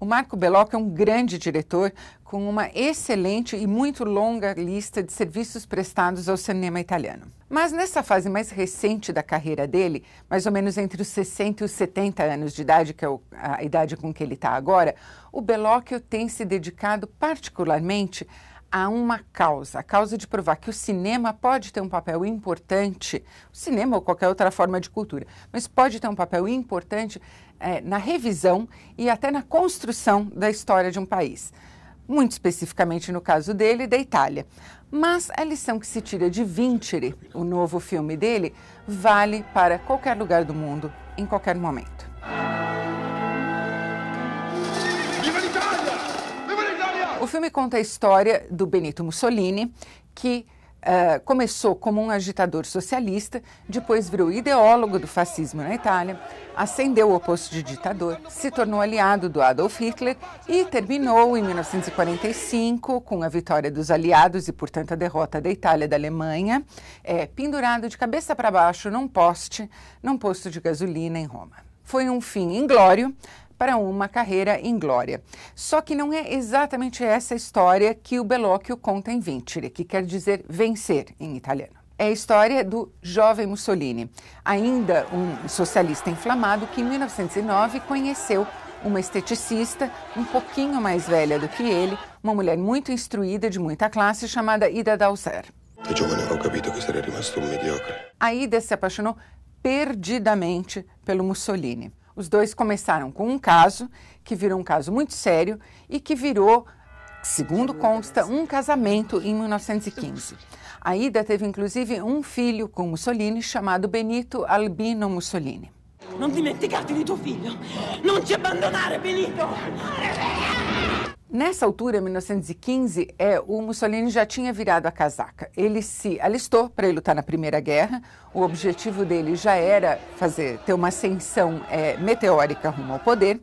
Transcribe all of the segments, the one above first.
O Marco Belloc é um grande diretor com uma excelente e muito longa lista de serviços prestados ao cinema italiano. Mas nessa fase mais recente da carreira dele, mais ou menos entre os 60 e os 70 anos de idade, que é a idade com que ele está agora, o Belloc tem se dedicado particularmente a uma causa, a causa de provar que o cinema pode ter um papel importante, o cinema ou qualquer outra forma de cultura, mas pode ter um papel importante é, na revisão e até na construção da história de um país. Muito especificamente no caso dele, da Itália. Mas a lição que se tira de Vintiri, o novo filme dele, vale para qualquer lugar do mundo, em qualquer momento. O filme conta a história do Benito Mussolini, que uh, começou como um agitador socialista, depois virou ideólogo do fascismo na Itália, ascendeu ao posto de ditador, se tornou aliado do Adolf Hitler e terminou em 1945 com a vitória dos aliados e, portanto, a derrota da Itália e da Alemanha, é, pendurado de cabeça para baixo num poste, num posto de gasolina em Roma. Foi um fim inglório, para uma carreira em glória. Só que não é exatamente essa história que o Belóquio conta em Vincere, que quer dizer vencer em italiano é a história do jovem Mussolini, ainda um socialista inflamado que em 1909 conheceu uma esteticista um pouquinho mais velha do que ele, uma mulher muito instruída de muita classe chamada Ida Dalser. A Ida se apaixonou perdidamente pelo Mussolini. Os dois começaram com um caso que virou um caso muito sério e que virou, segundo consta, um casamento em 1915. A Ida teve inclusive um filho com Mussolini chamado Benito Albino Mussolini. Não dimenticate de tuo filho! Não te abbandonare, Benito! Nessa altura, 1915, é, o Mussolini já tinha virado a casaca. Ele se alistou para lutar na Primeira Guerra. O objetivo dele já era fazer ter uma ascensão é, meteórica rumo ao poder.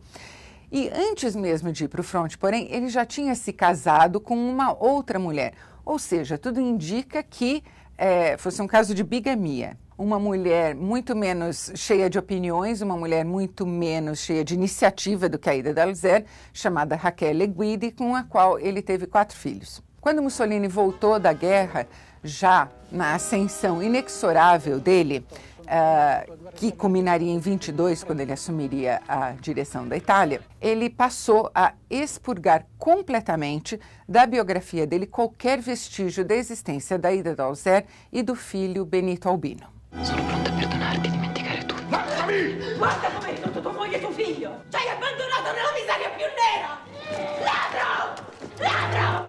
E antes mesmo de ir para o fronte, porém, ele já tinha se casado com uma outra mulher. Ou seja, tudo indica que é, fosse um caso de bigamia uma mulher muito menos cheia de opiniões, uma mulher muito menos cheia de iniciativa do que a Ida Dalzer, chamada Raquel Leguidi, com a qual ele teve quatro filhos. Quando Mussolini voltou da guerra, já na ascensão inexorável dele, uh, que culminaria em 22, quando ele assumiria a direção da Itália, ele passou a expurgar completamente da biografia dele qualquer vestígio da existência da Ida Dalzer e do filho Benito Albino. Sono pronta a perdonarti e dimenticare tutto. Lasciami! Guarda come hai ridotto tua moglie e tuo figlio! Ci hai abbandonato nella miseria più nera! Ladro!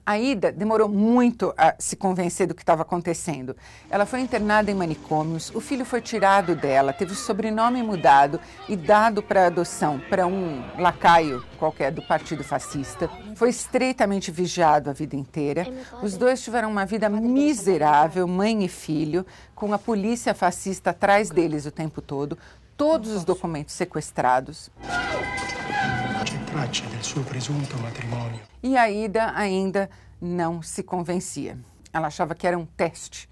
A Ida demorou muito a se convencer do que estava acontecendo. Ela foi internada em manicômios, o filho foi tirado dela, teve o sobrenome mudado e dado para adoção para um lacaio qualquer do Partido Fascista. Foi estreitamente vigiado a vida inteira. Os dois tiveram uma vida miserável, mãe e filho, com a polícia fascista atrás deles o tempo todo, todos os documentos sequestrados traccia del suo presunto matrimonio. E Aida ainda não se convencia. Ela achava que era um teste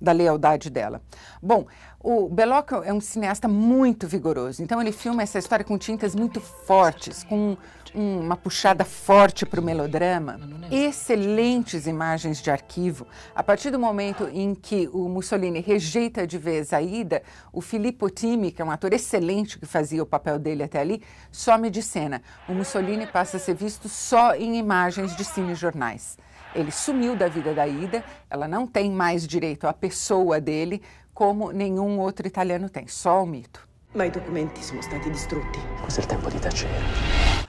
da lealdade dela. Bom, o Belloc é um cineasta muito vigoroso, então ele filma essa história com tintas muito fortes, com uma puxada forte para o melodrama, excelentes imagens de arquivo. A partir do momento em que o Mussolini rejeita de vez a ida, o Filippo Timi, que é um ator excelente que fazia o papel dele até ali, some de cena. O Mussolini passa a ser visto só em imagens de cinejornais. Ele sumiu da vida da Ida, ela não tem mais direito à pessoa dele, como nenhum outro italiano tem, só o mito. mas i documenti stati distrutti. Cos'è il tempo de tacere?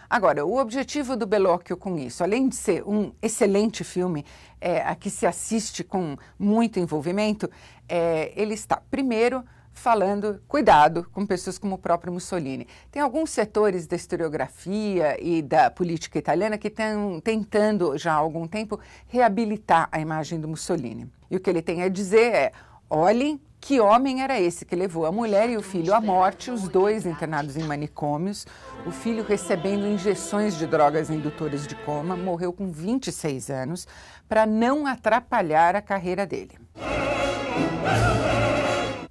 Agora, o objetivo do Belóquio com isso, além de ser um excelente filme é, a que se assiste com muito envolvimento, é, ele está, primeiro, falando cuidado com pessoas como o próprio Mussolini. Tem alguns setores da historiografia e da política italiana que estão tentando já há algum tempo reabilitar a imagem do Mussolini. E o que ele tem a dizer é: olhem que homem era esse que levou a mulher e o filho à morte, os dois internados em manicômios, o filho recebendo injeções de drogas indutoras de coma, morreu com 26 anos, para não atrapalhar a carreira dele.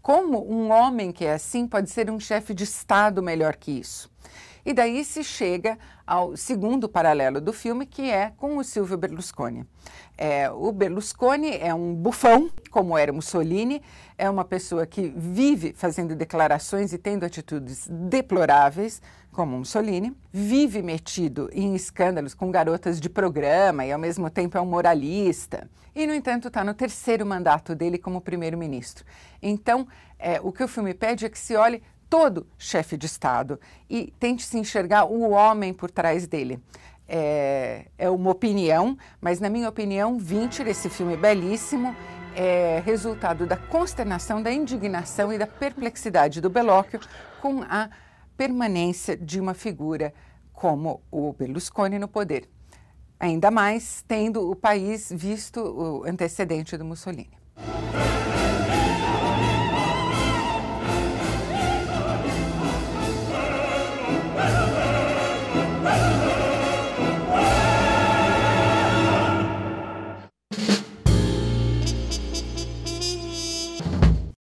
Como um homem que é assim pode ser um chefe de Estado melhor que isso? E daí se chega ao segundo paralelo do filme, que é com o Silvio Berlusconi. É, o Berlusconi é um bufão, como era Mussolini, é uma pessoa que vive fazendo declarações e tendo atitudes deploráveis, como Mussolini, vive metido em escândalos com garotas de programa e, ao mesmo tempo, é um moralista. E, no entanto, está no terceiro mandato dele como primeiro-ministro. Então, é, o que o filme pede é que se olhe todo chefe de Estado e tente se enxergar o homem por trás dele. É, é uma opinião, mas na minha opinião, Vinter, esse filme é belíssimo, é resultado da consternação, da indignação e da perplexidade do Belóquio com a permanência de uma figura como o Berlusconi no poder. Ainda mais tendo o país visto o antecedente do Mussolini.